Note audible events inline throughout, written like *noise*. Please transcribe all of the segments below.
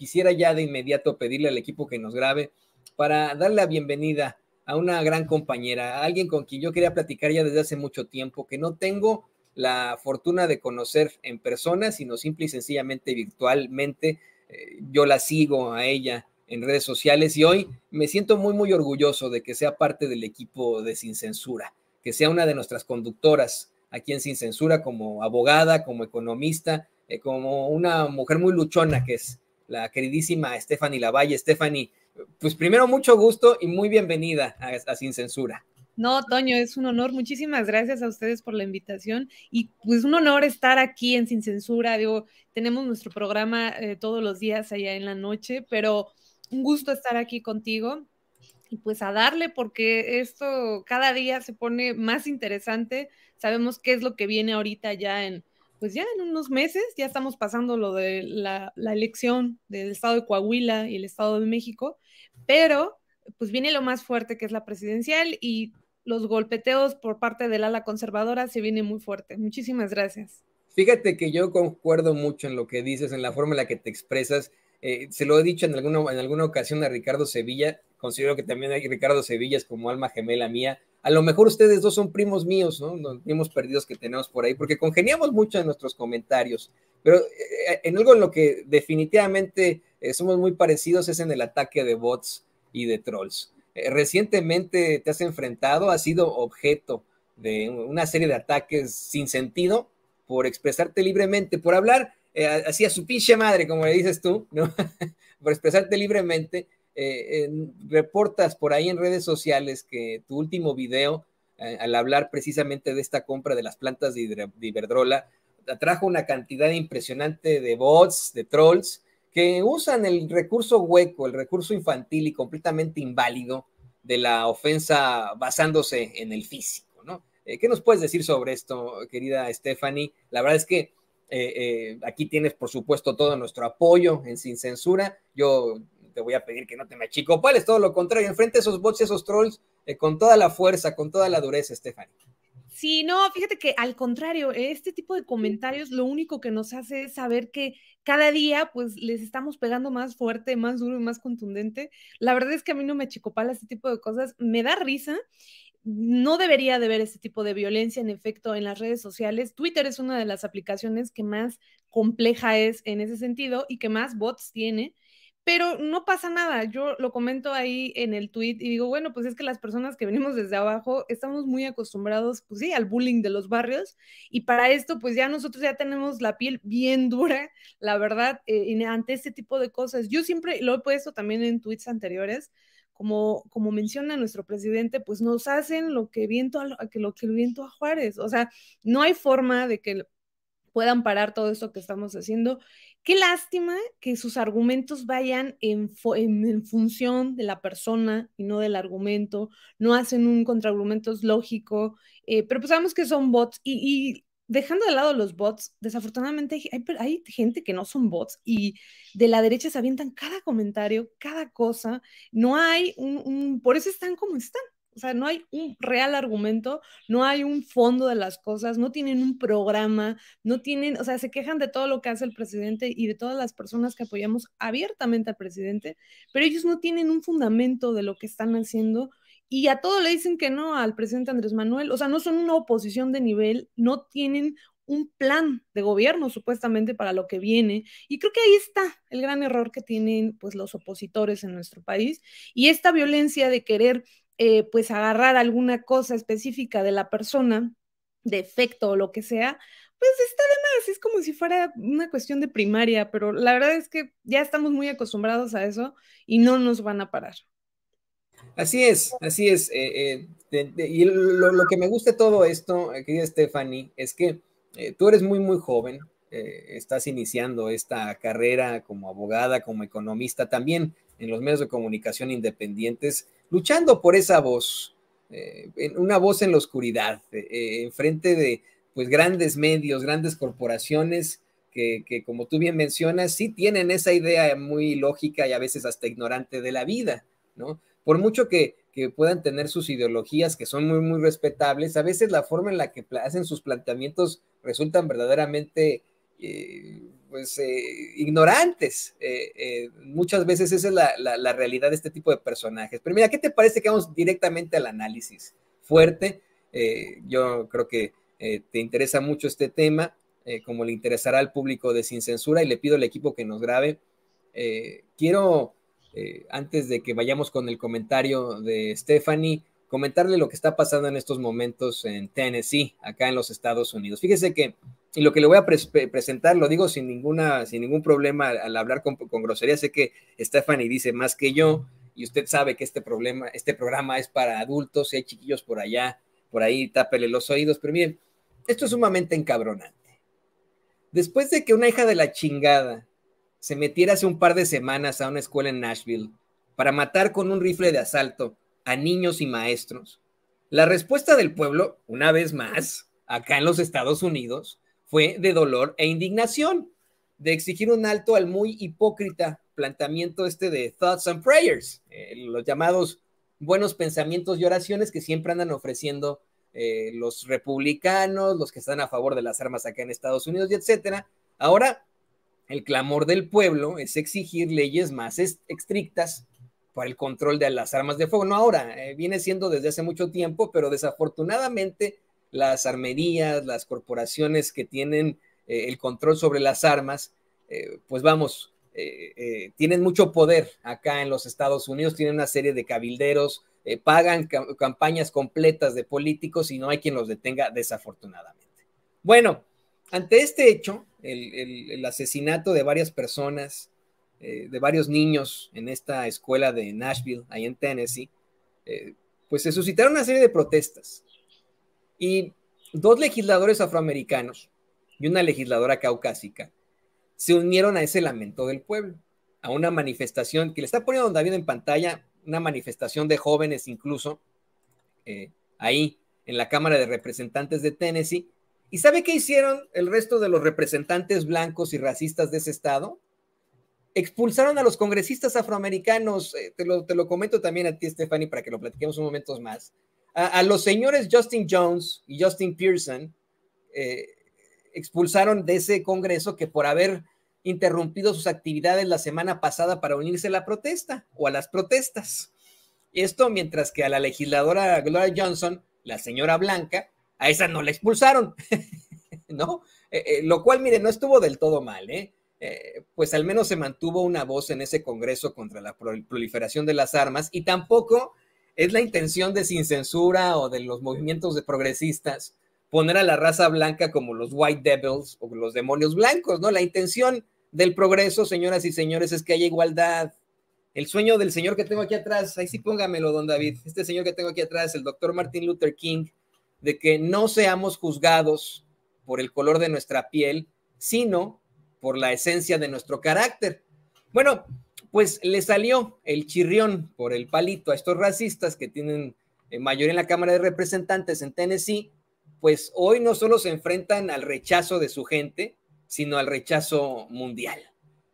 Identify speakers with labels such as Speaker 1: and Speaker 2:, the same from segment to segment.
Speaker 1: quisiera ya de inmediato pedirle al equipo que nos grabe para darle la bienvenida a una gran compañera, a alguien con quien yo quería platicar ya desde hace mucho tiempo, que no tengo la fortuna de conocer en persona, sino simple y sencillamente virtualmente. Eh, yo la sigo a ella en redes sociales y hoy me siento muy, muy orgulloso de que sea parte del equipo de Sin Censura, que sea una de nuestras conductoras aquí en Sin Censura como abogada, como economista, eh, como una mujer muy luchona que es la queridísima Stephanie Lavalle. Stephanie, pues primero mucho gusto y muy bienvenida a, Sin Censura.
Speaker 2: No, Toño, es un honor. Muchísimas gracias a ustedes por la invitación y pues un honor estar aquí en Sin Censura. Digo, tenemos nuestro programa eh, todos los días allá en la noche, pero un gusto estar aquí contigo y pues a darle porque esto cada día se pone más interesante. Sabemos qué es lo que viene ahorita ya en, pues ya en unos meses ya estamos pasando lo de la, elección del estado de Coahuila y el estado de México, pero pues viene lo más fuerte que es la presidencial y los golpeteos por parte del ala conservadora se viene muy fuerte. Muchísimas gracias.
Speaker 1: Fíjate que yo concuerdo mucho en lo que dices, en la forma en la que te expresas. Eh, se lo he dicho en alguna, en alguna ocasión a Ricardo Sevilla, considero que también hay Ricardo Sevilla es como alma gemela mía a lo mejor ustedes dos son primos míos, ¿no? Los primos perdidos que tenemos por ahí, porque congeniamos mucho en nuestros comentarios, pero eh, eh, en algo en lo que definitivamente eh, somos muy parecidos es en el ataque de bots y de trolls. Recientemente te has enfrentado, has sido objeto de una serie de ataques sin sentido por expresarte libremente, por hablar así a su pinche madre, como le dices tú, ¿no? *laughs* por expresarte libremente eh, reportas por ahí en redes sociales que tu último video, eh, al hablar precisamente de esta compra de las plantas de, Iberdrola, atrajo una cantidad impresionante de bots, de trolls, que usan el recurso hueco, el recurso infantil y completamente inválido de la ofensa basándose en el físico, ¿no? Eh, ¿Qué nos puedes decir sobre esto, querida Stephanie? La verdad es que aquí tienes, por supuesto, todo nuestro apoyo en Sin Censura. Yo voy a pedir que no te me todo lo contrario, enfrente a esos bots y esos trolls eh, con toda la fuerza, con toda la dureza, Stephanie.
Speaker 2: Sí, no, fíjate que al contrario, este tipo de comentarios lo único que nos hace es saber que cada día pues les estamos pegando más fuerte, más duro y más contundente. La verdad es que a mí no me chicopala este tipo de cosas, me da risa. No debería de ver este tipo de violencia, en efecto, en las redes sociales. Twitter es una de las aplicaciones que más compleja es en ese sentido y que más bots tiene pero no pasa nada. Yo lo comento ahí en el tweet y digo, bueno, pues es que las personas que venimos desde abajo estamos muy acostumbrados, pues sí, al bullying de los barrios y para esto, pues ya nosotros ya tenemos la piel bien dura, la verdad, eh, ante este tipo de cosas. Yo siempre lo he puesto también en tweets anteriores. Como, como menciona nuestro presidente, pues nos hacen lo que viento a, lo, lo que viento a Juárez. O sea, no hay forma de que puedan parar todo esto que estamos haciendo Qué lástima que sus argumentos vayan en, función de la persona y no del argumento, no hacen un contraargumento lógico, eh, pero pues sabemos que son bots y, dejando de lado los bots, desafortunadamente hay, gente que no son bots y de la derecha se avientan cada comentario, cada cosa, no hay un por eso están como están, o sea, no hay un real argumento, no hay un fondo de las cosas, no tienen un programa, no tienen, o sea, se quejan de todo lo que hace el presidente y de todas las personas que apoyamos abiertamente al presidente, pero ellos no tienen un fundamento de lo que están haciendo y a todo le dicen que no al presidente Andrés Manuel, o sea, no son una oposición de nivel, no tienen un plan de gobierno supuestamente para lo que viene. Y creo que ahí está el gran error que tienen pues los opositores en nuestro país y esta violencia de querer eh, pues agarrar alguna cosa específica de la persona, defecto o lo que sea, pues está de más, es como si fuera una cuestión de primaria, pero la verdad es que ya estamos muy acostumbrados a eso y no nos van a parar.
Speaker 1: Así es, así es. Eh, eh, y lo, que me gusta de todo esto, querida Stephanie, es que tú eres muy, muy joven, estás iniciando esta carrera como abogada, como economista, también en los medios de comunicación independientes luchando por esa voz, eh, una voz en la oscuridad, eh, eh, enfrente de pues grandes medios, grandes corporaciones que, como tú bien mencionas, sí tienen esa idea muy lógica y a veces hasta ignorante de la vida, ¿no? Por mucho que, puedan tener sus ideologías que son muy, muy respetables, a veces la forma en la que hacen sus planteamientos resultan verdaderamente pues, eh, ignorantes. Eh, eh, muchas veces esa es la, realidad de este tipo de personajes. Pero mira, ¿qué te parece que vamos directamente al análisis fuerte? yo creo que te interesa mucho este tema, como le interesará al público de Sin Censura, y le pido al equipo que nos grabe. quiero, antes de que vayamos con el comentario de Stephanie, comentarle lo que está pasando en estos momentos en Tennessee, acá en los Estados Unidos. Fíjese que y lo que le voy a presentar, lo digo sin, ninguna, sin ningún problema al hablar con, grosería, sé que Stephanie dice más que yo, y usted sabe que este, problema, este programa es para adultos, si hay chiquillos por allá, por ahí, tápele los oídos, pero miren, esto es sumamente encabronante. Después de que una hija de la chingada se metiera hace un par de semanas a una escuela en Nashville para matar con un rifle de asalto a niños y maestros, la respuesta del pueblo, una vez más, acá en los Estados Unidos, fue de dolor e indignación, de exigir un alto al muy hipócrita planteamiento este de Thoughts and Prayers, eh, los llamados buenos pensamientos y oraciones que siempre andan ofreciendo eh, los republicanos, los que están a favor de las armas acá en Estados Unidos y etcétera. Ahora, el clamor del pueblo es exigir leyes más estrictas para el control de las armas de fuego. No ahora, eh, viene siendo desde hace mucho tiempo, pero desafortunadamente las armerías, las corporaciones que tienen eh, el control sobre las armas, eh, pues vamos, eh, tienen mucho poder acá en los Estados Unidos, tienen una serie de cabilderos, pagan campañas completas de políticos y no hay quien los detenga desafortunadamente. Bueno, ante este hecho, el, el asesinato de varias personas, de varios niños en esta escuela de Nashville, ahí en Tennessee, pues se suscitaron una serie de protestas y dos legisladores afroamericanos y una legisladora caucásica se unieron a ese lamento del pueblo, a una manifestación que le está poniendo David en pantalla, una manifestación de jóvenes incluso, eh, ahí en la Cámara de Representantes de Tennessee. ¿Y sabe qué hicieron el resto de los representantes blancos y racistas de ese estado? Expulsaron a los congresistas afroamericanos. Eh, te, lo, lo comento también a ti, Stephanie, para que lo platiquemos un momentos más a, los señores Justin Jones y Justin Pearson eh, expulsaron de ese Congreso que por haber interrumpido sus actividades la semana pasada para unirse a la protesta o a las protestas. Esto mientras que a la legisladora Gloria Johnson, la señora Blanca, a esa no la expulsaron, *laughs* ¿no? Eh, eh, lo cual, mire, no estuvo del todo mal, ¿eh? Pues al menos se mantuvo una voz en ese Congreso contra la proliferación de las armas y tampoco es la intención de Sin Censura o de los movimientos de progresistas poner a la raza blanca como los White Devils o los demonios blancos, ¿no? La intención del progreso, señoras y señores, es que haya igualdad. El sueño del señor que tengo aquí atrás, ahí sí póngamelo, don David, este señor que tengo aquí atrás, el doctor Martin Luther King, de que no seamos juzgados por el color de nuestra piel, sino por la esencia de nuestro carácter. Bueno, pues le salió el chirrión por el palito a estos racistas que tienen eh, mayoría en la Cámara de Representantes en Tennessee, pues hoy no solo se enfrentan al rechazo de su gente, sino al rechazo mundial.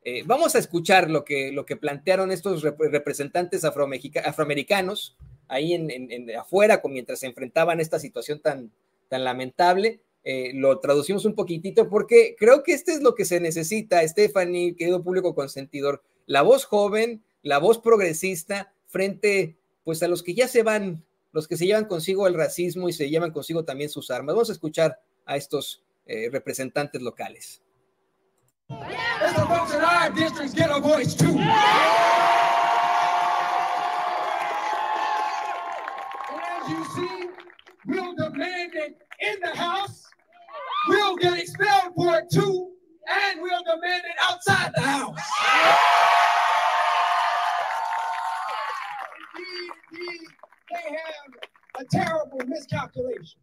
Speaker 1: Eh, vamos a escuchar lo que, lo que plantearon estos representantes afroamericanos ahí en, afuera mientras se enfrentaban a esta situación tan, tan lamentable. Eh, lo traducimos un poquitito porque creo que este es lo que se necesita, Stephanie, querido público consentidor la voz joven, la voz progresista frente pues a los que ya se van, los que se llevan consigo el racismo y se llevan consigo también sus armas. Vamos a escuchar a estos eh, representantes locales. in the House. We'll get expelled and we'll demand it outside the house. Indeed, they have a terrible miscalculation.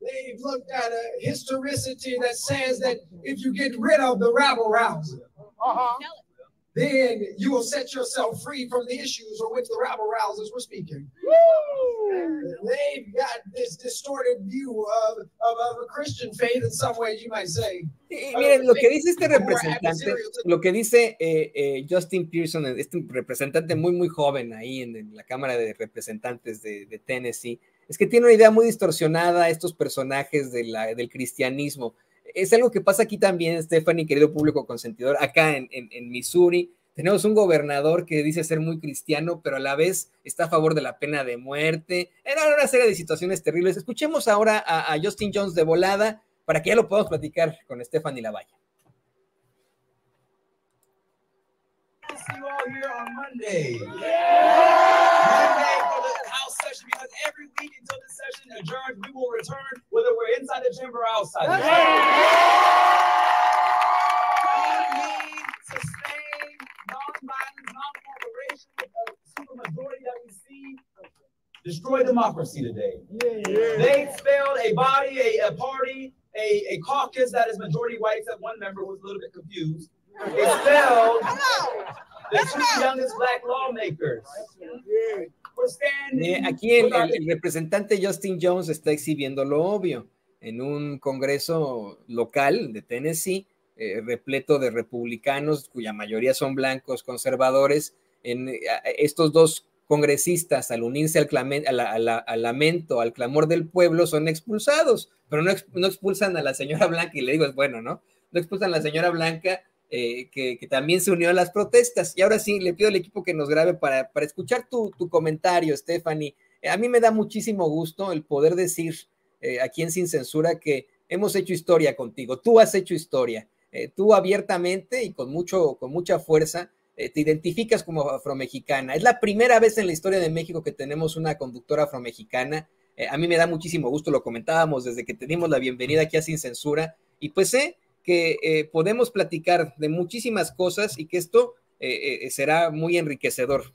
Speaker 1: They've looked at a historicity that says that if you get rid of the rabble rouser, uh-huh. then you will set yourself free from the issues of which the rabble rousers were speaking. They've got this distorted view of, a Christian faith in some ways, you might say. Y, miren, lo que dice este representante, lo que dice eh, eh, Justin Pearson, este representante muy, muy joven ahí en, en la Cámara de Representantes de, de, Tennessee, es que tiene una idea muy distorsionada estos personajes de la, del cristianismo es algo que pasa aquí también, Stephanie, querido público consentidor, acá en, Missouri. Tenemos un gobernador que dice ser muy cristiano, pero a la vez está a favor de la pena de muerte. Era una serie de situaciones terribles. Escuchemos ahora a, Justin Jones de volada para que ya lo podamos platicar con Stephanie Lavalla. see every week until the session adjourns. We will return whether we're inside the chamber or outside. The chamber.
Speaker 2: We need to stay non-cooperation with the supermajority that we see destroy democracy today.
Speaker 1: Yeah. They expelled a body, a, a party, a, a caucus that is majority white, except one member was a little bit confused Eh, aquí el, representante Justin Jones está exhibiendo lo obvio en un congreso local de Tennessee eh, repleto de republicanos, cuya mayoría son blancos conservadores, en eh, estos dos congresistas al unirse al, al lamento, al clamor del pueblo, son expulsados, pero no, no, expulsan a la señora blanca, y le digo, es bueno, ¿no? No expulsan a la señora blanca, eh, que, también se unió a las protestas. Y ahora sí, le pido al equipo que nos grabe para, escuchar tu, comentario, Stephanie. Eh, a mí me da muchísimo gusto el poder decir eh, aquí en Sin Censura que hemos hecho historia contigo, tú has hecho historia, tú abiertamente y con, mucho, con mucha fuerza te identificas como afromexicana. Es la primera vez en la historia de México que tenemos una conductora afromexicana. a mí me da muchísimo gusto, lo comentábamos desde que teníamos la bienvenida aquí a Sin Censura. Y pues sé que eh, podemos platicar de muchísimas cosas y que esto eh, eh, será muy enriquecedor.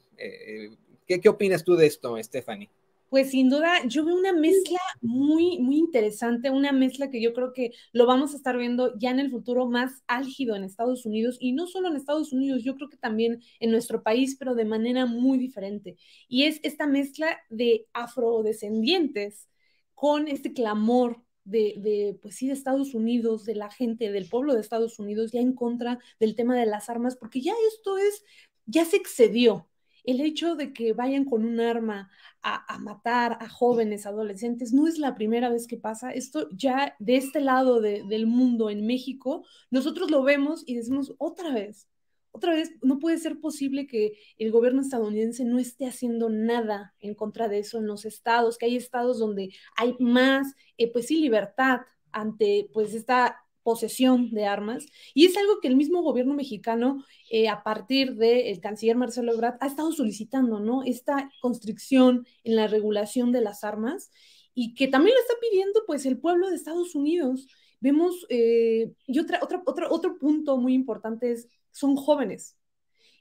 Speaker 1: ¿qué, ¿Qué opinas tú de esto, Stephanie?
Speaker 2: Pues sin duda, yo veo una mezcla muy, muy interesante, una mezcla que yo creo que lo vamos a estar viendo ya en el futuro más álgido en Estados Unidos y no solo en Estados Unidos, yo creo que también en nuestro país, pero de manera muy diferente. Y es esta mezcla de afrodescendientes con este clamor de, pues sí, de Estados Unidos, de la gente, del pueblo de Estados Unidos, ya en contra del tema de las armas, porque ya esto es, ya se excedió. El hecho de que vayan con un arma a, matar a jóvenes, adolescentes, no es la primera vez que pasa. Esto ya de este lado del mundo, en México, nosotros lo vemos y decimos otra vez, otra vez, no puede ser posible que el gobierno estadounidense no esté haciendo nada en contra de eso en los estados, que hay estados donde hay más, eh, pues sí, libertad ante pues esta posesión de armas. Y es algo que el mismo gobierno mexicano, eh, a partir del el canciller Marcelo Ebrard, ha estado solicitando, ¿no? Esta constricción en la regulación de las armas y que también lo está pidiendo pues el pueblo de Estados Unidos. Vemos, eh, y otra, otra, otro punto muy importante es son jóvenes.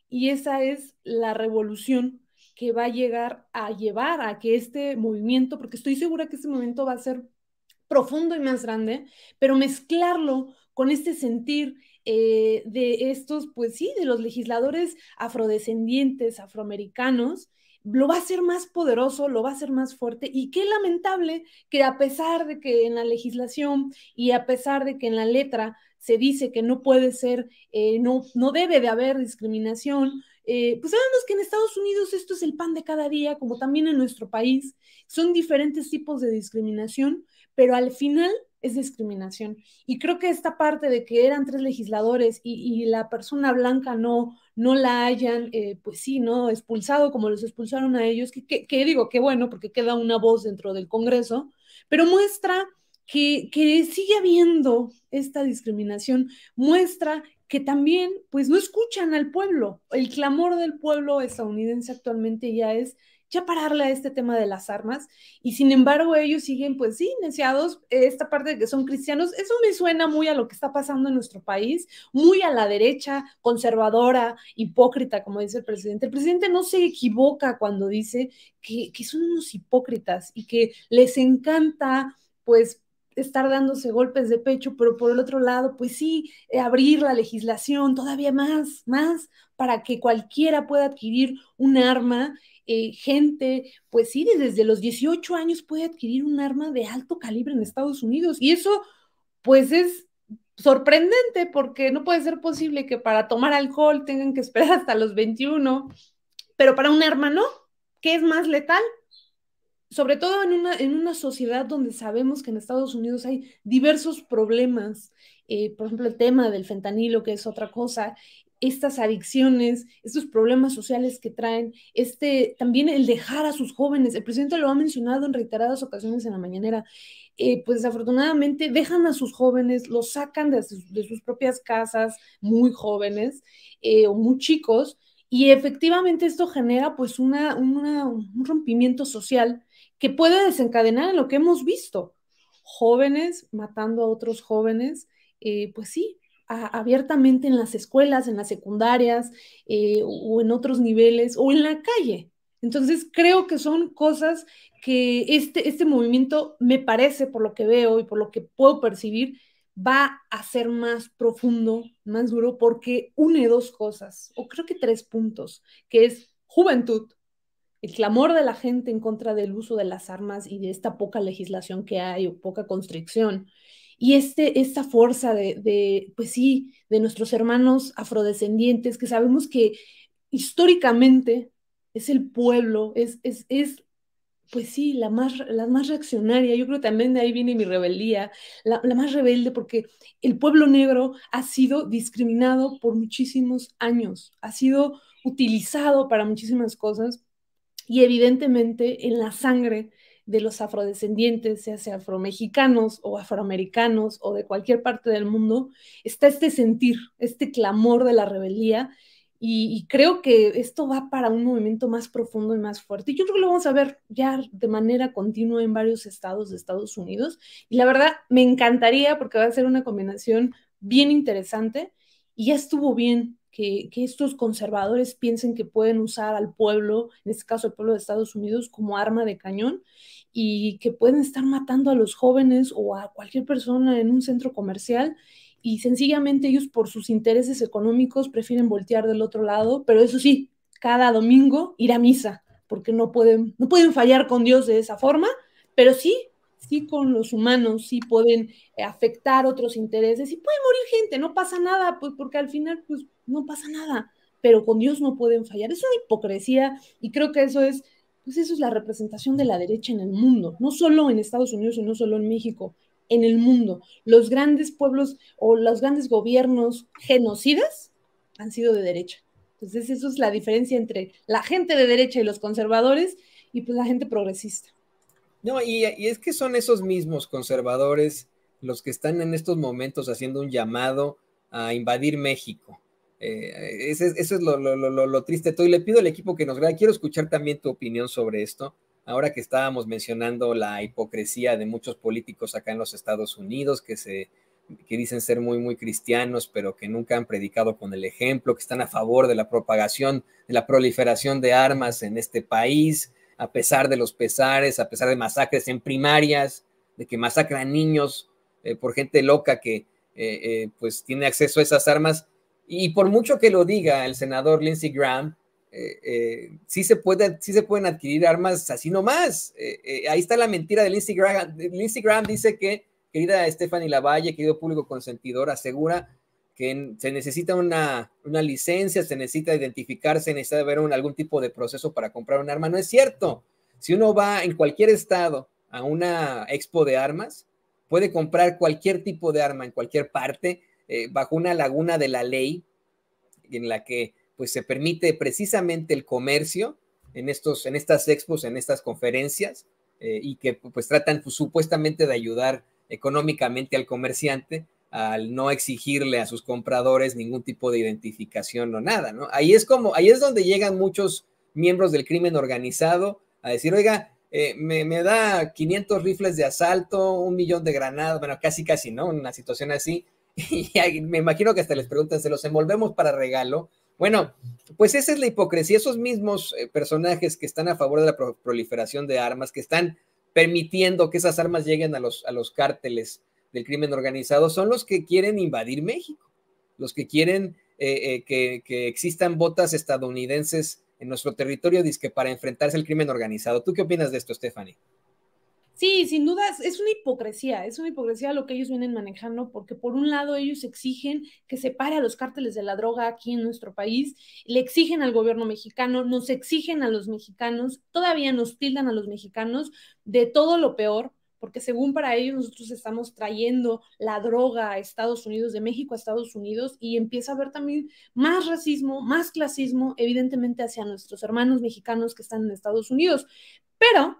Speaker 2: Y esa es la revolución que va a llegar a llevar a que este movimiento, porque estoy segura que este movimiento va a ser profundo y más grande, pero mezclarlo con este sentir eh, de estos, pues sí, de los legisladores afrodescendientes, afroamericanos, lo va a hacer más poderoso, lo va a hacer más fuerte. Y qué lamentable que a pesar de que en la legislación y a pesar de que en la letra se dice que no puede ser, eh, no, no debe de haber discriminación, eh, pues sabemos que en Estados Unidos esto es el pan de cada día, como también en nuestro país. Son diferentes tipos de discriminación, pero al final es discriminación. Y creo que esta parte de que eran tres legisladores y, la persona blanca no, no la hayan, eh, pues sí, ¿no? Expulsado como los expulsaron a ellos, que, digo, que bueno, porque queda una voz dentro del Congreso, pero muestra que, sigue habiendo esta discriminación, muestra que también pues no escuchan al pueblo. El clamor del pueblo estadounidense actualmente ya es ya pararle a este tema de las armas y sin embargo ellos siguen pues sí, iniciados esta parte de que son cristianos, eso me suena muy a lo que está pasando en nuestro país, muy a la derecha, conservadora, hipócrita, como dice el presidente. El presidente no se equivoca cuando dice que, que son unos hipócritas y que les encanta pues estar dándose golpes de pecho, pero por el otro lado, pues sí, eh, abrir la legislación todavía más, más, para que cualquiera pueda adquirir un arma. Eh, gente, pues sí, desde los 18 años puede adquirir un arma de alto calibre en Estados Unidos. Y eso, pues es sorprendente porque no puede ser posible que para tomar alcohol tengan que esperar hasta los 21, pero para un arma no, que es más letal, sobre todo en una, en una sociedad donde sabemos que en Estados Unidos hay diversos problemas, eh, por ejemplo, el tema del fentanilo, que es otra cosa, estas adicciones, estos problemas sociales que traen, este, también el dejar a sus jóvenes, el presidente lo ha mencionado en reiteradas ocasiones en la mañanera, eh, pues desafortunadamente dejan a sus jóvenes, los sacan de sus, propias casas muy jóvenes eh, o muy chicos, y efectivamente esto genera pues un rompimiento social que puede desencadenar lo que hemos visto. Jóvenes matando a otros jóvenes, eh, pues sí, abiertamente en las escuelas, en las secundarias o eh, en otros niveles o en la calle. Entonces creo que son cosas que este, este movimiento me parece, por lo que veo y por lo que puedo percibir, va a ser más profundo, más duro, porque une dos cosas, o creo que tres puntos, que es juventud, el clamor de la gente en contra del uso de las armas y de esta poca legislación que hay o poca constricción. Y este, esta fuerza de, pues sí, de nuestros hermanos afrodescendientes, que sabemos que históricamente es el pueblo, es, es, pues sí, la más, la más reaccionaria, yo creo también de ahí viene mi rebeldía, la, más rebelde, porque el pueblo negro ha sido discriminado por muchísimos años, ha sido utilizado para muchísimas cosas y evidentemente en la sangre de los afrodescendientes, sea sea afromexicanos o afroamericanos o de cualquier parte del mundo, está este sentir, este clamor de la rebeldía. Y, y, creo que esto va para un movimiento más profundo y más fuerte. Y yo creo que lo vamos a ver ya de manera continua en varios estados de Estados Unidos. Y la verdad, me encantaría porque va a ser una combinación bien interesante. Y ya estuvo bien que, estos conservadores piensen que pueden usar al pueblo, en este caso el pueblo de Estados Unidos, como arma de cañón y que pueden estar matando a los jóvenes o a cualquier persona en un centro comercial y sencillamente ellos por sus intereses económicos prefieren voltear del otro lado, pero eso sí, cada domingo ir a misa, porque no pueden, no pueden fallar con Dios de esa forma, pero sí sí con los humanos, sí pueden eh, afectar otros intereses y puede morir gente, no pasa nada, pues porque al final pues no pasa nada, pero con Dios no pueden fallar. Es una hipocresía y creo que eso es, pues eso es la representación de la derecha en el mundo, no solo en Estados Unidos y no solo en México, en el mundo. Los grandes pueblos o los grandes gobiernos genocidas han sido de derecha. Entonces, eso es la diferencia entre la gente de derecha y los conservadores y pues la gente progresista.
Speaker 1: No, y, es que son esos mismos conservadores los que están en estos momentos haciendo un llamado a invadir México. Eh, eso es lo, triste todo. Y le pido al equipo que nos vea. Quiero escuchar también tu opinión sobre esto. Ahora que estábamos mencionando la hipocresía de muchos políticos acá en los Estados Unidos que se que dicen ser muy, muy cristianos, pero que nunca han predicado con el ejemplo, que están a favor de la propagación, de la proliferación de armas en este país, a pesar de los pesares, a pesar de masacres en primarias, de que masacran niños eh, por gente loca que eh, eh, pues tiene acceso a esas armas. Y por mucho que lo diga el senador Lindsey Graham, sí, se puede, se pueden adquirir armas así nomás. ahí está la mentira de Lindsey Graham. Lindsey Graham dice que, querida Stephanie Lavalle, querido público consentidor, asegura que se necesita una, licencia, se necesita identificarse, necesita haber algún tipo de proceso para comprar un arma. No es cierto. Si uno va en cualquier estado a una expo de armas, puede comprar cualquier tipo de arma en cualquier parte, eh, bajo una laguna de la ley, en la que pues se permite precisamente el comercio en, estos, en estas expos, en estas conferencias, eh, y que pues tratan pues, supuestamente de ayudar económicamente al comerciante, al no exigirle a sus compradores ningún tipo de identificación o nada, ¿no? Ahí es como, ahí es donde llegan muchos miembros del crimen organizado a decir, oiga, eh, me, me, da 500 rifles de asalto, un millón de granadas, bueno, casi, casi, ¿no? Una situación así. *laughs* Y me imagino que hasta les preguntan, ¿se los envolvemos para regalo? Bueno, pues esa es la hipocresía. Esos mismos eh, personajes que están a favor de la proliferación de armas, que están permitiendo que esas armas lleguen a los, a los cárteles, del crimen organizado son los que quieren invadir México, los que quieren eh, eh, que, existan botas estadounidenses en nuestro territorio, disque para enfrentarse al crimen organizado. ¿Tú qué opinas de esto, Stephanie?
Speaker 2: Sí, sin dudas, es una hipocresía, es una hipocresía lo que ellos vienen manejando, porque por un lado ellos exigen que se pare a los cárteles de la droga aquí en nuestro país, le exigen al gobierno mexicano, nos exigen a los mexicanos, todavía nos tildan a los mexicanos de todo lo peor, porque según para ellos nosotros estamos trayendo la droga a Estados Unidos, de México a Estados Unidos, y empieza a haber también más racismo, más clasismo, evidentemente hacia nuestros hermanos mexicanos que están en Estados Unidos. Pero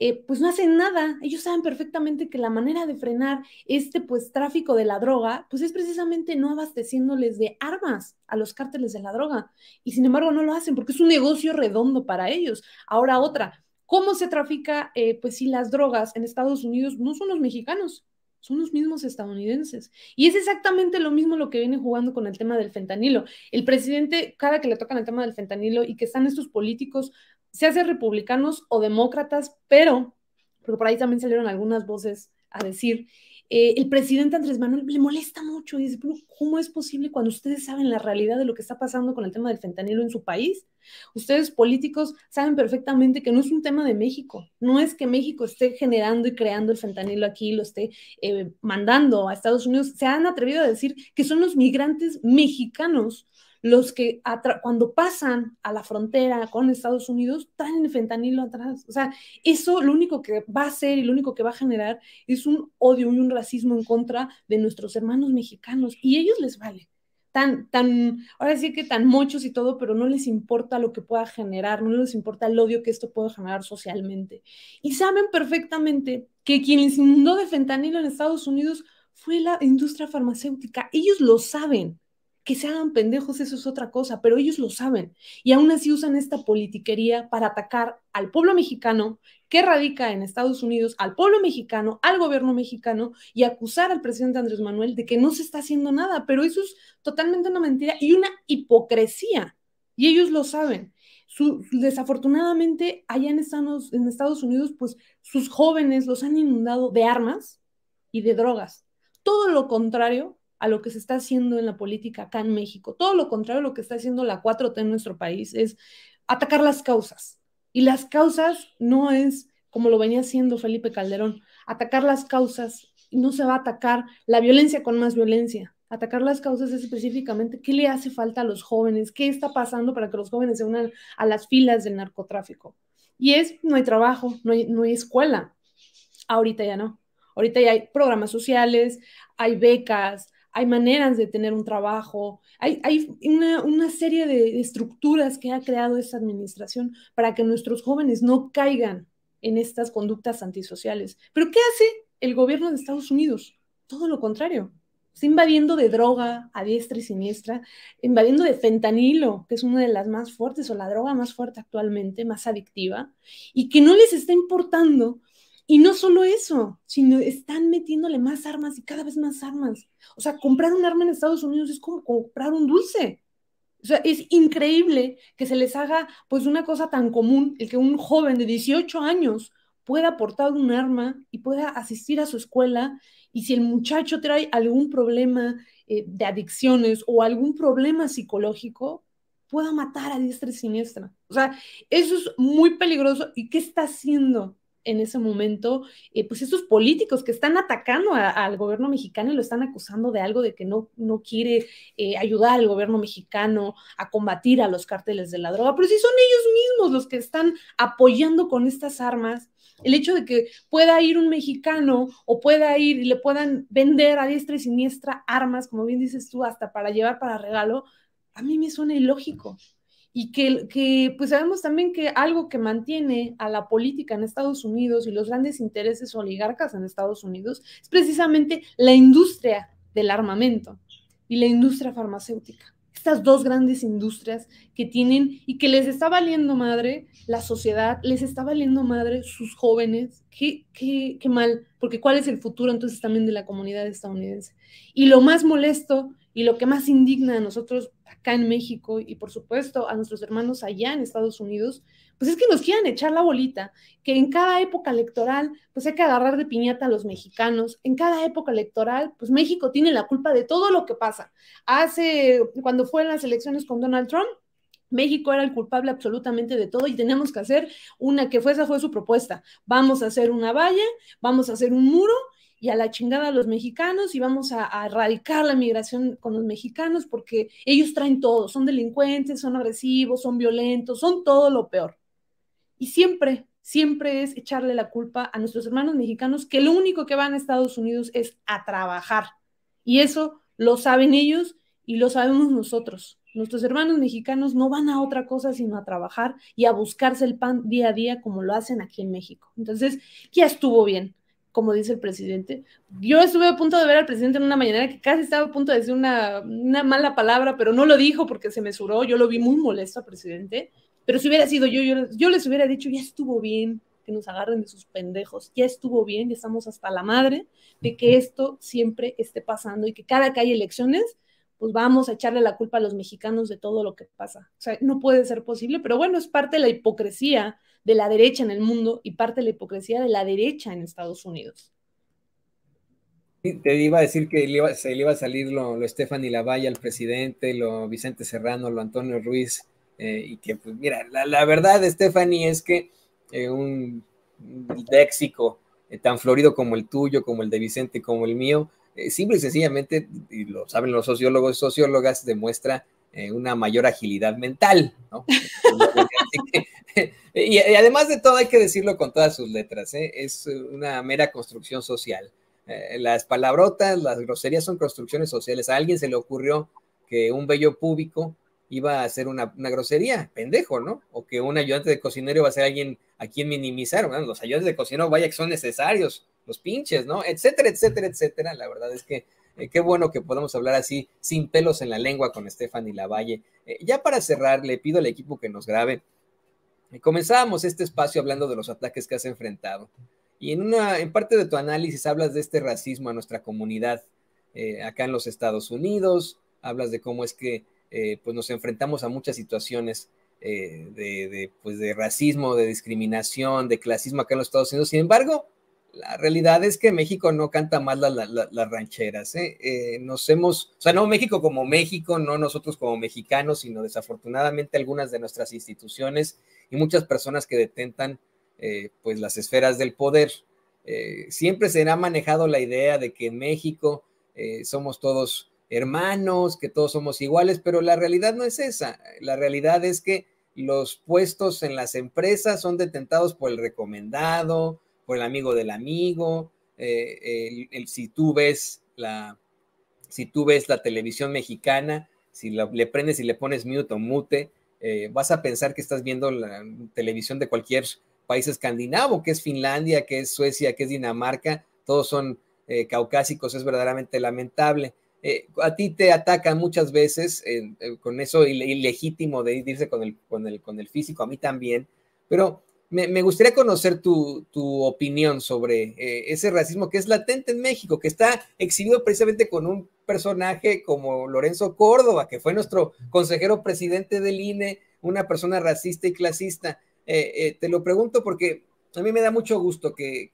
Speaker 2: eh, pues no hacen nada. Ellos saben perfectamente que la manera de frenar este pues tráfico de la droga, pues es precisamente no abasteciéndoles de armas a los cárteles de la droga. Y sin embargo no lo hacen porque es un negocio redondo para ellos. Ahora otra, ¿Cómo se trafica, eh, pues si las drogas en Estados Unidos? No son los mexicanos, son los mismos estadounidenses. Y es exactamente lo mismo lo que viene jugando con el tema del fentanilo. El presidente, cada que le tocan el tema del fentanilo y que están estos políticos, se hace republicanos o demócratas, pero, pero por ahí también salieron algunas voces a decir eh, el presidente Andrés Manuel le molesta mucho y dice, ¿cómo es posible cuando ustedes saben la realidad de lo que está pasando con el tema del fentanilo en su país? Ustedes políticos saben perfectamente que no es un tema de México, no es que México esté generando y creando el fentanilo aquí, lo esté eh, mandando a Estados Unidos. Se han atrevido a decir que son los migrantes mexicanos los que cuando pasan a la frontera con Estados Unidos traen el fentanilo atrás. O sea, eso lo único que va a hacer y lo único que va a generar es un odio y un racismo en contra de nuestros hermanos mexicanos y ellos les vale. Tan, tan, ahora sí que tan muchos y todo, pero no les importa lo que pueda generar, no les importa el odio que esto pueda generar socialmente. Y saben perfectamente que quien inundó de fentanilo en Estados Unidos fue la industria farmacéutica. Ellos lo saben que se hagan pendejos, eso es otra cosa, pero ellos lo saben. Y aún así usan esta politiquería para atacar al pueblo mexicano que radica en Estados Unidos, al pueblo mexicano, al gobierno mexicano y acusar al presidente Andrés Manuel de que no se está haciendo nada. Pero eso es totalmente una mentira y una hipocresía. Y ellos lo saben. Su, desafortunadamente, allá en Estados Unidos, pues sus jóvenes los han inundado de armas y de drogas. Todo lo contrario a lo que se está haciendo en la política acá en México. Todo lo contrario a lo que está haciendo la 4T en nuestro país es atacar las causas. Y las causas no es como lo venía haciendo Felipe Calderón, atacar las causas no se va a atacar la violencia con más violencia. Atacar las causas es específicamente qué le hace falta a los jóvenes, qué está pasando para que los jóvenes se unan a las filas del narcotráfico. Y es, no hay trabajo, no hay, no escuela. Ahorita ya no. Ahorita ya hay programas sociales, hay becas, hay maneras de tener un trabajo, hay, una, serie de, estructuras que ha creado esta administración para que nuestros jóvenes no caigan en estas conductas antisociales. Pero ¿qué hace el gobierno de Estados Unidos? Todo lo contrario. Está invadiendo de droga a diestra y siniestra, invadiendo de fentanilo, que es una de las más fuertes o la droga más fuerte actualmente, más adictiva, y que no les está importando y no solo eso, sino están metiéndole más armas y cada vez más armas. O sea, comprar un arma en Estados Unidos es como comprar un dulce. O sea, es increíble que se les haga pues una cosa tan común, el que un joven de 18 años pueda portar un arma y pueda asistir a su escuela y si el muchacho trae algún problema eh, de adicciones o algún problema psicológico, pueda matar a diestra y siniestra. O sea, eso es muy peligroso. ¿Y qué está haciendo en ese momento, eh, pues esos políticos que están atacando al gobierno mexicano y lo están acusando de algo de que no, no quiere eh, ayudar al gobierno mexicano a combatir a los cárteles de la droga, pero si son ellos mismos los que están apoyando con estas armas, el hecho de que pueda ir un mexicano o pueda ir y le puedan vender a diestra y siniestra armas, como bien dices tú, hasta para llevar para regalo, a mí me suena ilógico y que, pues sabemos también que algo que mantiene a la política en Estados Unidos y los grandes intereses oligarcas en Estados Unidos es precisamente la industria del armamento y la industria farmacéutica. Estas dos grandes industrias que tienen y que les está valiendo madre la sociedad, les está valiendo madre sus jóvenes. Qué, qué, qué mal, porque cuál es el futuro entonces también de la comunidad estadounidense. Y lo más molesto y lo que más indigna a nosotros acá en México y por supuesto a nuestros hermanos allá en Estados Unidos, pues es que nos quieran echar la bolita, que en cada época electoral pues hay que agarrar de piñata a los mexicanos, en cada época electoral pues México tiene la culpa de todo lo que pasa. Hace, cuando fueron las elecciones con Donald Trump, México era el culpable absolutamente de todo y tenemos que hacer una que fue, esa fue su propuesta. Vamos a hacer una valla, vamos a hacer un muro y a la chingada a los mexicanos y vamos a, erradicar la migración con los mexicanos porque ellos traen todo, son delincuentes, son agresivos, son violentos, son todo lo peor. Y siempre, siempre es echarle la culpa a nuestros hermanos mexicanos que lo único que van a Estados Unidos es a trabajar. Y eso lo saben ellos y lo sabemos nosotros. Nuestros hermanos mexicanos no van a otra cosa sino a trabajar y a buscarse el pan día a día como lo hacen aquí en México. Entonces, ya estuvo bien como dice el presidente. Yo estuve a punto de ver al presidente en una mañana que casi estaba a punto de decir una, mala palabra, pero no lo dijo porque se mesuró. Yo lo vi muy molesto al presidente. Pero si hubiera sido yo, yo, yo les hubiera dicho, ya estuvo bien, que nos agarren de sus pendejos. Ya estuvo bien, ya estamos hasta la madre de que esto siempre esté pasando y que cada que hay elecciones, pues vamos a echarle la culpa a los mexicanos de todo lo que pasa. O sea, no puede ser posible, pero bueno, es parte de la hipocresía de la derecha en el mundo y parte de la hipocresía de la derecha en Estados Unidos.
Speaker 1: Te iba a decir que le iba, se le iba a salir lo, Stephanie Lavalle al presidente, lo Vicente Serrano, lo Antonio Ruiz, eh, y que, pues mira, la, verdad, Stephanie, es que eh, un léxico eh, tan florido como el tuyo, como el de Vicente, como el mío, simple y sencillamente, y lo saben los sociólogos y sociólogas, demuestra una mayor agilidad mental, ¿no? *laughs* y, además de todo, hay que decirlo con todas sus letras, ¿eh? es una mera construcción social. Eh, las palabrotas, las groserías son construcciones sociales. A alguien se le ocurrió que un bello público iba a hacer una, grosería, pendejo, ¿no? O que un ayudante de cocinero va a ser alguien a quien minimizar, los ayudantes de cocinero, vaya que son necesarios, los pinches, ¿no? Etcétera, etcétera, etcétera. La verdad es que eh, qué bueno que podamos hablar así, sin pelos en la lengua con Estefan y Lavalle. ya para cerrar, le pido al equipo que nos grabe Comenzábamos este espacio hablando de los ataques que has enfrentado. Y en, una, en parte de tu análisis hablas de este racismo a nuestra comunidad eh, acá en los Estados Unidos, hablas de cómo es que eh, pues, nos enfrentamos a muchas situaciones eh, pues, de racismo, de discriminación, de clasismo acá en los Estados Unidos. Sin embargo, la realidad es que México no canta más las rancheras. ¿eh? Eh, nos hemos, o sea, no México como México, no nosotros como mexicanos, sino desafortunadamente algunas de nuestras instituciones y muchas personas que detentan eh, pues las esferas del poder. siempre se ha manejado la idea de que en México somos todos hermanos, que todos somos iguales, pero la realidad no es esa. La realidad es que los puestos en las empresas son detentados por el recomendado, por el amigo del amigo, eh, si tú ves la, si tú ves la televisión mexicana, si le prendes y le pones mute o eh, mute, vas a pensar que estás viendo la televisión de cualquier país escandinavo, que es Finlandia, que es Suecia, que es Dinamarca, todos son eh, caucásicos, es verdaderamente lamentable. a ti te atacan muchas veces con eso ilegítimo de irse con el, con, el, con el físico, a mí también, pero me, gustaría conocer tu, opinión sobre eh, ese racismo que es latente en México, que está exhibido precisamente con un personaje como Lorenzo Córdoba, que fue nuestro consejero presidente del INE, una persona racista y clasista. Eh, eh, te lo pregunto porque a mí me da mucho gusto que,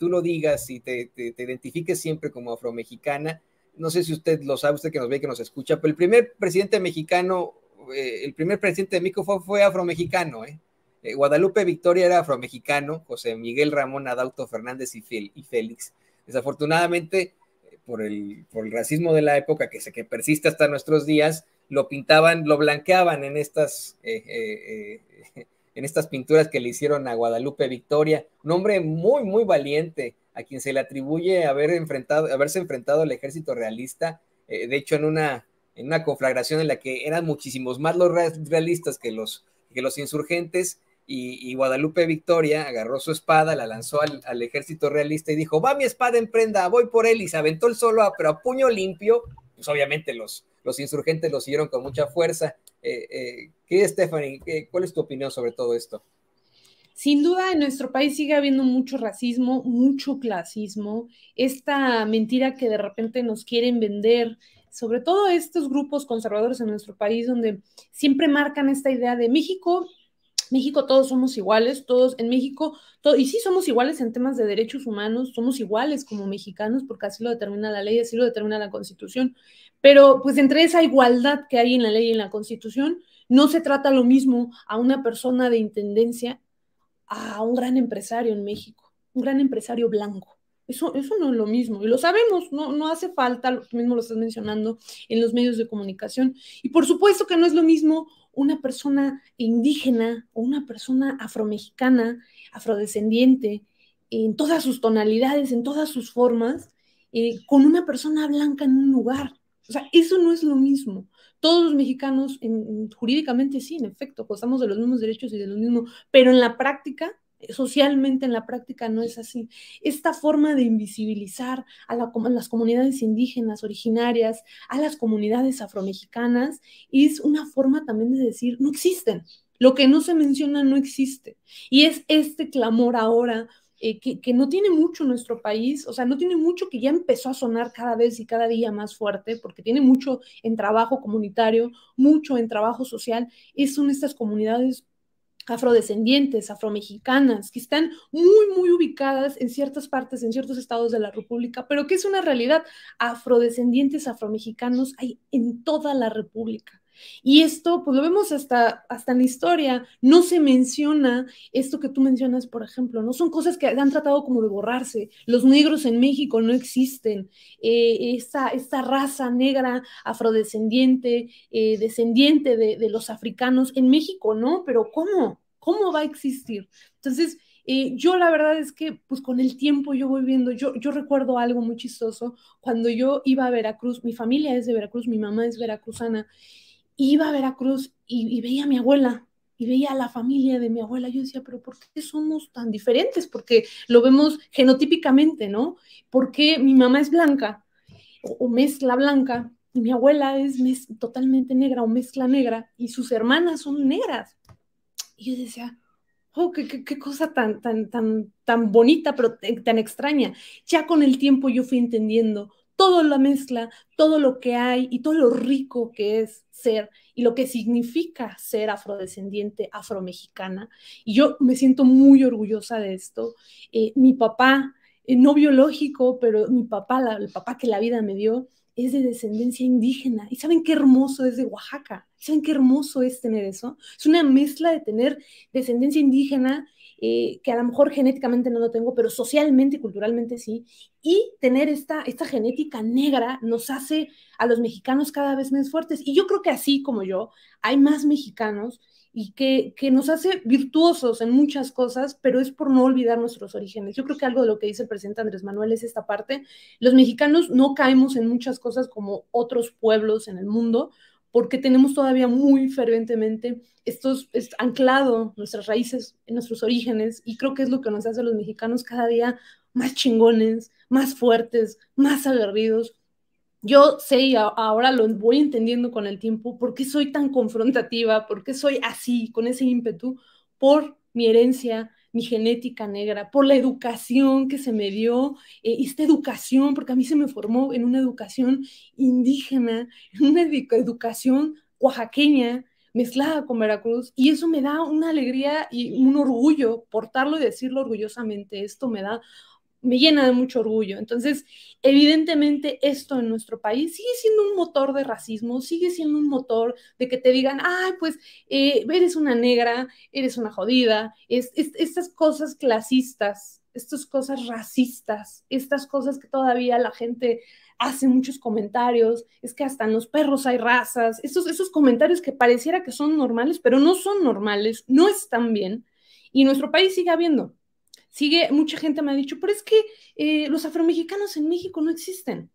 Speaker 1: tú lo digas y te, identifiques siempre como afromexicana. No sé si usted lo sabe, usted que nos ve, que nos escucha, pero el primer presidente mexicano, el primer presidente de México fue, fue afromexicano, ¿eh? Eh, Guadalupe Victoria era afromexicano, José Miguel Ramón Adauto Fernández y, Félix. Desafortunadamente, eh, por el, racismo de la época que, se, que persiste hasta nuestros días, lo pintaban, lo blanqueaban en estas, eh, *laughs* en estas pinturas que le hicieron a Guadalupe Victoria, un hombre muy, muy valiente, a quien se le atribuye haber enfrentado, haberse enfrentado al ejército realista, de hecho en una, conflagración en la que eran muchísimos más los realistas que los insurgentes, y, Guadalupe Victoria agarró su espada, la lanzó al, ejército realista y dijo, va mi espada en prenda, voy por él, y se aventó el solo, ah, pero a puño limpio, pues obviamente los, los insurgentes lo siguieron con mucha fuerza. Eh, eh, ¿Qué, Stephanie, cuál es tu opinión sobre todo esto?
Speaker 2: Sin duda, en nuestro país sigue habiendo mucho racismo, mucho clasismo, esta mentira que de repente nos quieren vender, sobre todo estos grupos conservadores en nuestro país donde siempre marcan esta idea de México México todos somos iguales, todos en México, y sí somos iguales en temas de derechos humanos, somos iguales como mexicanos, porque así lo determina la ley, así lo determina la constitución, pero pues entre esa igualdad que hay en la ley y en la constitución, no se trata lo mismo a una persona de intendencia, a un gran empresario en México, un gran empresario blanco. Eso, eso, no es lo mismo, y lo sabemos, no, no hace falta, lo mismo lo estás mencionando en los medios de comunicación. Y por supuesto que no es lo mismo una persona indígena o una persona afromexicana, afrodescendiente, en todas sus tonalidades, en todas sus formas, eh, con una persona blanca en un lugar. O sea, eso no es lo mismo. Todos los mexicanos, jurídicamente sí, en efecto, gozamos de los mismos derechos y de los mismos pero en la práctica socialmente en la práctica no es así. Esta forma de invisibilizar a, las comunidades indígenas originarias, a las comunidades afromexicanas, es una forma también de decir, no existen, lo que no se menciona no existe. Y es este clamor ahora. Eh, que, no tiene mucho nuestro país, o sea, no tiene mucho que ya empezó a sonar cada vez y cada día más fuerte, porque tiene mucho en trabajo comunitario, mucho en trabajo social, y son estas comunidades afrodescendientes, afromexicanas, que están muy, muy ubicadas en ciertas partes, en ciertos estados de la República, pero que es una realidad. Afrodescendientes, afromexicanos hay en toda la República. Y esto, pues lo vemos hasta, hasta en la historia, no se menciona esto que tú mencionas, por ejemplo, ¿no? Son cosas que han tratado como de borrarse. Los negros en México no existen. Eh, esta, esta, raza negra afrodescendiente, eh, descendiente de, los africanos en México, ¿no? Pero ¿cómo? ¿Cómo va a existir? Entonces, eh, yo la verdad es que, pues con el tiempo yo voy viendo, yo, yo recuerdo algo muy chistoso, cuando yo iba a Veracruz, mi familia es de Veracruz, mi mamá es veracruzana, iba a Veracruz y, veía a mi abuela y veía a la familia de mi abuela. Yo decía, pero ¿por qué somos tan diferentes? Porque lo vemos genotípicamente, ¿no? Porque mi mamá es blanca o, mezcla blanca y mi abuela es totalmente negra o mezcla negra y sus hermanas son negras? Y yo decía, Oh, qué, cosa tan, tan, tan, tan bonita, pero tan extraña. Ya con el tiempo yo fui entendiendo toda la mezcla, todo lo que hay y todo lo rico que es ser y lo que significa ser afrodescendiente, afromexicana. Y yo me siento muy orgullosa de esto. Eh, mi papá, eh, no biológico, pero mi papá, el papá que la vida me dio, es de descendencia indígena. ¿Y saben qué hermoso es de Oaxaca? ¿Saben qué hermoso es tener eso? Es una mezcla de tener descendencia indígena, eh, que a lo mejor genéticamente no lo tengo, pero socialmente y culturalmente sí. Y tener esta, esta genética negra nos hace a los mexicanos cada vez más fuertes. Y yo creo que así como yo, hay más mexicanos y que, que nos hace virtuosos en muchas cosas, pero es por no olvidar nuestros orígenes. Yo creo que algo de lo que dice el presidente Andrés Manuel es esta parte. Los mexicanos no caemos en muchas cosas como otros pueblos en el mundo porque tenemos todavía muy ferventemente estos anclado nuestras raíces, en nuestros orígenes, y creo que es lo que nos hace a los mexicanos cada día más chingones, más fuertes, más aguerridos. Yo sé y ahora lo voy entendiendo con el tiempo, por qué soy tan confrontativa, por qué soy así, con ese ímpetu, por mi herencia, mi genética negra, por la educación que se me dio, eh, esta educación, porque a mí se me formó en una educación indígena, en una educación oaxaqueña, mezclada con Veracruz, y eso me da una alegría y un orgullo, portarlo y decirlo orgullosamente, esto me da me llena de mucho orgullo. Entonces, evidentemente esto en nuestro país sigue siendo un motor de racismo, sigue siendo un motor de que te digan, ay, pues eh, eres una negra, eres una jodida, es, estas cosas clasistas, estas cosas racistas, estas cosas que todavía la gente hace muchos comentarios, es que hasta en los perros hay razas, esos, esos comentarios que pareciera que son normales, pero no son normales, no están bien, y nuestro país sigue habiendo sigue, mucha gente me ha dicho, pero es que eh, los afromexicanos en México no existen.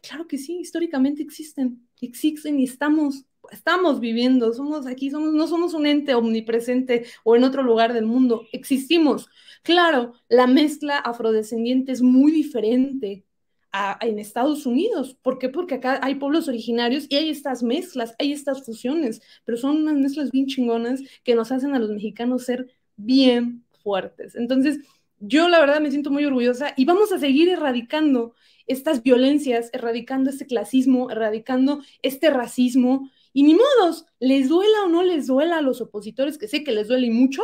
Speaker 2: Claro que sí, históricamente existen, existen y estamos, estamos viviendo, somos aquí, somos, no somos un ente omnipresente o en otro lugar del mundo, existimos. Claro, la mezcla afrodescendiente es muy diferente a, en Estados Unidos. ¿Por qué? Porque acá hay pueblos originarios y hay estas mezclas, hay estas fusiones, pero son unas mezclas bien chingonas que nos hacen a los mexicanos ser bien fuertes. Entonces, yo la verdad me siento muy orgullosa y vamos a seguir erradicando estas violencias, erradicando este clasismo, erradicando este racismo. Y ni modos, les duela o no les duela a los opositores, que sé que les duele mucho,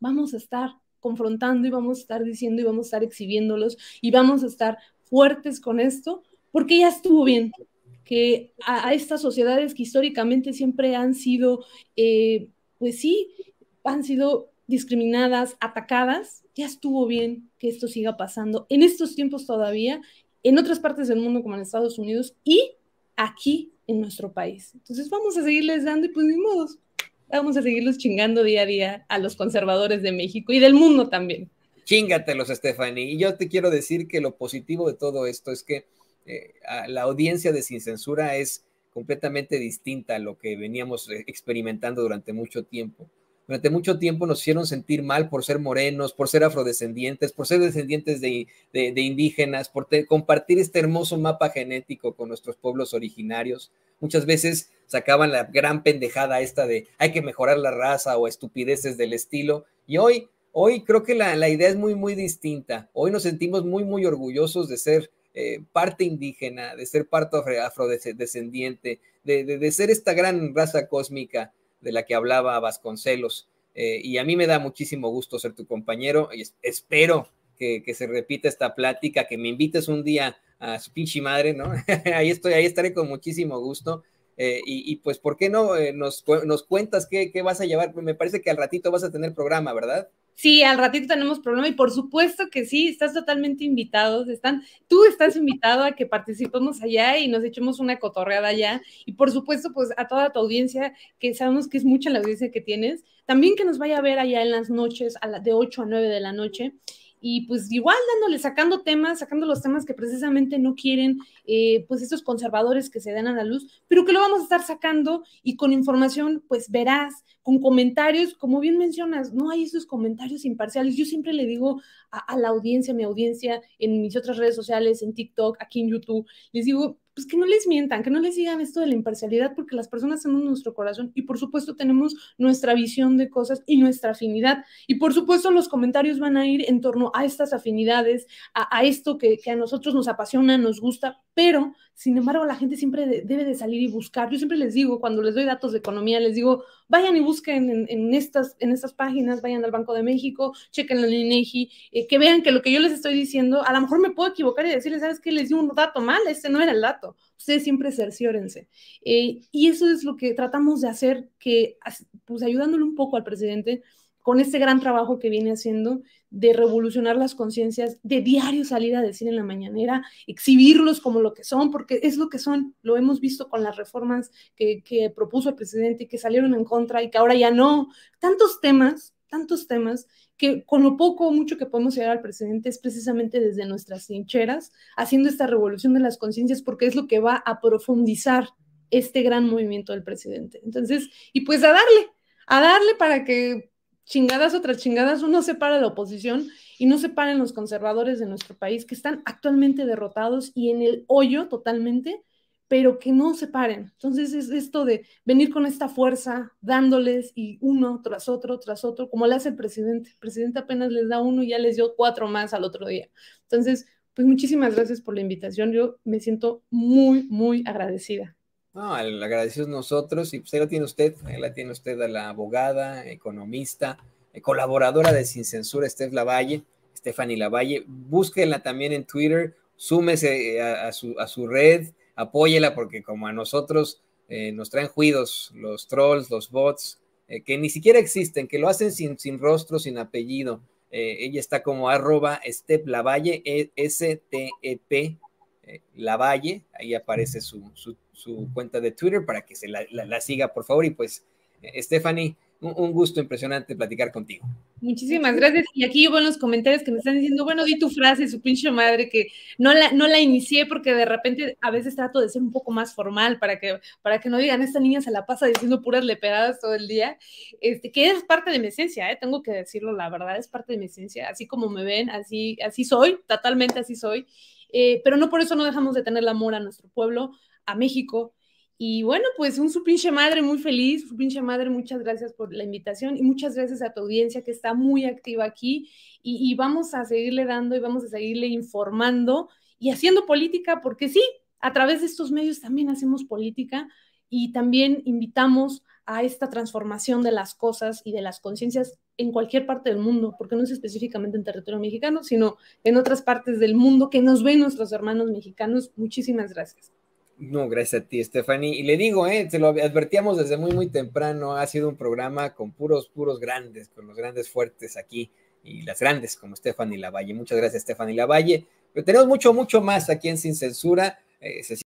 Speaker 2: vamos a estar confrontando y vamos a estar diciendo y vamos a estar exhibiéndolos y vamos a estar fuertes con esto, porque ya estuvo bien que a, estas sociedades que históricamente siempre han sido, eh, pues sí, han sido discriminadas, atacadas, ya estuvo bien que esto siga pasando en estos tiempos todavía, en otras partes del mundo como en Estados Unidos y aquí en nuestro país. Entonces vamos a seguirles dando y pues ni modos, vamos a seguirlos chingando día a día a los conservadores de México y del mundo también.
Speaker 1: Chingatelos, Stephanie. Y yo te quiero decir que lo positivo de todo esto es que eh, la audiencia de Sin Censura es completamente distinta a lo que veníamos eh, experimentando durante mucho tiempo durante mucho tiempo nos hicieron sentir mal por ser morenos, por ser afrodescendientes, por ser descendientes de, indígenas, por compartir este hermoso mapa genético con nuestros pueblos originarios. Muchas veces sacaban la gran pendejada esta de hay que mejorar la raza o estupideces del estilo. Y hoy, hoy creo que la, idea es muy, muy distinta. Hoy nos sentimos muy, muy orgullosos de ser eh, parte indígena, de ser parte afrodescendiente, de ser esta gran raza cósmica de la que hablaba Vasconcelos. Eh, y a mí me da muchísimo gusto ser tu compañero y espero que, se repita esta plática, que me invites un día a su pinche madre, ¿no? *laughs* ahí estoy, ahí estaré con muchísimo gusto. Eh, y, pues, ¿por qué no eh, nos, cuentas qué, qué, vas a llevar? Me parece que al ratito vas a tener programa, ¿verdad?
Speaker 2: Sí, al ratito tenemos problema y por supuesto que sí, estás totalmente invitado, están, tú estás invitado a que participemos allá y nos echemos una cotorreada allá y por supuesto pues a toda tu audiencia, que sabemos que es mucha la audiencia que tienes, también que nos vaya a ver allá en las noches a de 8 a 9 de la noche y pues igual dándole, sacando temas, sacando los temas que precisamente no quieren, eh, pues estos conservadores que se dan a la luz, pero que lo vamos a estar sacando y con información pues verás, con comentarios, como bien mencionas, no hay esos comentarios imparciales. Yo siempre le digo a, a la audiencia, a mi audiencia, en mis otras redes sociales, en TikTok, aquí en YouTube, les digo, pues que no les mientan, que no les digan esto de la imparcialidad, porque las personas tenemos nuestro corazón y por supuesto tenemos nuestra visión de cosas y nuestra afinidad. Y por supuesto los comentarios van a ir en torno a estas afinidades, a, esto que, que a nosotros nos apasiona, nos gusta, pero sin embargo la gente siempre debe de salir y buscar. Yo siempre les digo, cuando les doy datos de economía, les digo, vayan y busquen en, estas, en estas páginas, vayan al Banco de México, chequen el INEGI, e eh, que vean que lo que yo les estoy diciendo, a lo mejor me puedo equivocar y decirles, ¿sabes qué? Les di un dato mal, este no era el dato. Ustedes siempre cerciórense. Eh, y eso es lo que tratamos de hacer, que pues ayudándole un poco al presidente, con este gran trabajo que viene haciendo de revolucionar las conciencias, de diario salir a decir en la mañanera, exhibirlos como lo que son, porque es lo que son, lo hemos visto con las reformas que, propuso el presidente y que salieron en contra y que ahora ya no, tantos temas, tantos temas que con lo poco o mucho que podemos llegar al presidente es precisamente desde nuestras trincheras, haciendo esta revolución de las conciencias, porque es lo que va a profundizar este gran movimiento del presidente. Entonces, y pues a darle, a darle para que chingadas otras chingadas, uno se para la oposición y no se paren los conservadores de nuestro país que están actualmente derrotados y en el hoyo totalmente, pero que no se paren. Entonces es esto de venir con esta fuerza, dándoles y uno tras otro, tras otro, como le hace el presidente. El presidente apenas les da uno y ya les dio cuatro más al otro día. Entonces, pues muchísimas gracias por la invitación. Yo me siento muy, muy agradecida.
Speaker 1: No, el nosotros y pues ahí la tiene usted, ahí la tiene usted a la abogada, economista, eh, colaboradora de Sin Censura, Estef Lavalle, Stephanie Lavalle. Búsquenla también en Twitter, súmese eh, a, su, red, apóyela porque como a nosotros eh, nos traen juidos los trolls, los bots, que ni siquiera existen, que lo hacen sin, rostro, sin apellido. ella está como arroba Step Lavalle, e S-T-E-P eh, la Valle, ahí aparece su, cuenta de Twitter para que se la, siga, por favor. Y pues, eh, Stephanie, un, gusto impresionante platicar contigo.
Speaker 2: Muchísimas gracias. Y aquí hubo en los comentarios que me están diciendo, bueno, di tu frase, su pinche madre, que no la, no la inicié porque de repente a veces trato de ser un poco más formal para que, para que no digan, esta niña se la pasa diciendo puras leperadas todo el día, este, que es parte de mi esencia, ¿eh? tengo que decirlo, la verdad es parte de mi esencia, así como me ven, así, así soy, totalmente así soy eh, pero no por eso no dejamos de tener el amor a nuestro pueblo, a México. Y bueno, pues un su pinche madre muy feliz, su pinche madre, muchas gracias por la invitación y muchas gracias a tu audiencia que está muy activa aquí y vamos a seguirle dando y vamos a seguirle informando y haciendo política, porque sí, a través de estos medios también hacemos política y también invitamos a esta transformación de las cosas y de las conciencias en cualquier parte del mundo, porque no es específicamente en territorio mexicano, sino en otras partes del mundo que nos ven nuestros hermanos mexicanos. Muchísimas gracias.
Speaker 1: No, gracias a ti, Stephanie. Y le digo, eh, te lo advertíamos desde muy, muy temprano, ha sido un programa con puros, puros grandes, con los grandes fuertes aquí y las grandes como Stephanie Lavalle. Muchas gracias, Stephanie Lavalle. Pero tenemos mucho, mucho más aquí en Sin Censura. Eh,